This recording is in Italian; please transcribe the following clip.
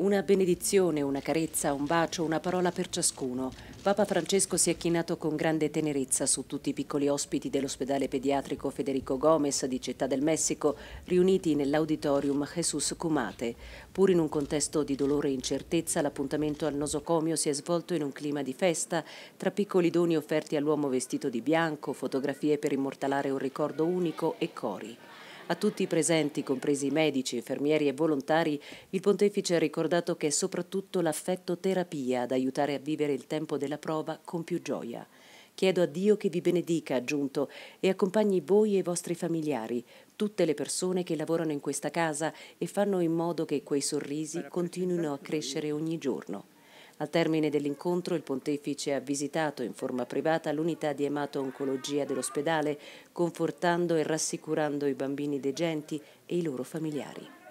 Una benedizione, una carezza, un bacio, una parola per ciascuno. Papa Francesco si è chinato con grande tenerezza su tutti i piccoli ospiti dell'ospedale pediatrico Federico Gomez di Città del Messico, riuniti nell'auditorium Jesus Cumate. Pur in un contesto di dolore e incertezza, l'appuntamento al nosocomio si è svolto in un clima di festa, tra piccoli doni offerti all'uomo vestito di bianco, fotografie per immortalare un ricordo unico e cori. A tutti i presenti, compresi medici, infermieri e volontari, il pontefice ha ricordato che è soprattutto l'affetto terapia ad aiutare a vivere il tempo della prova con più gioia. Chiedo a Dio che vi benedica, ha aggiunto, e accompagni voi e i vostri familiari, tutte le persone che lavorano in questa casa e fanno in modo che quei sorrisi continuino a crescere ogni giorno. Al termine dell'incontro il pontefice ha visitato in forma privata l'unità di emato-oncologia dell'ospedale, confortando e rassicurando i bambini degenti e i loro familiari.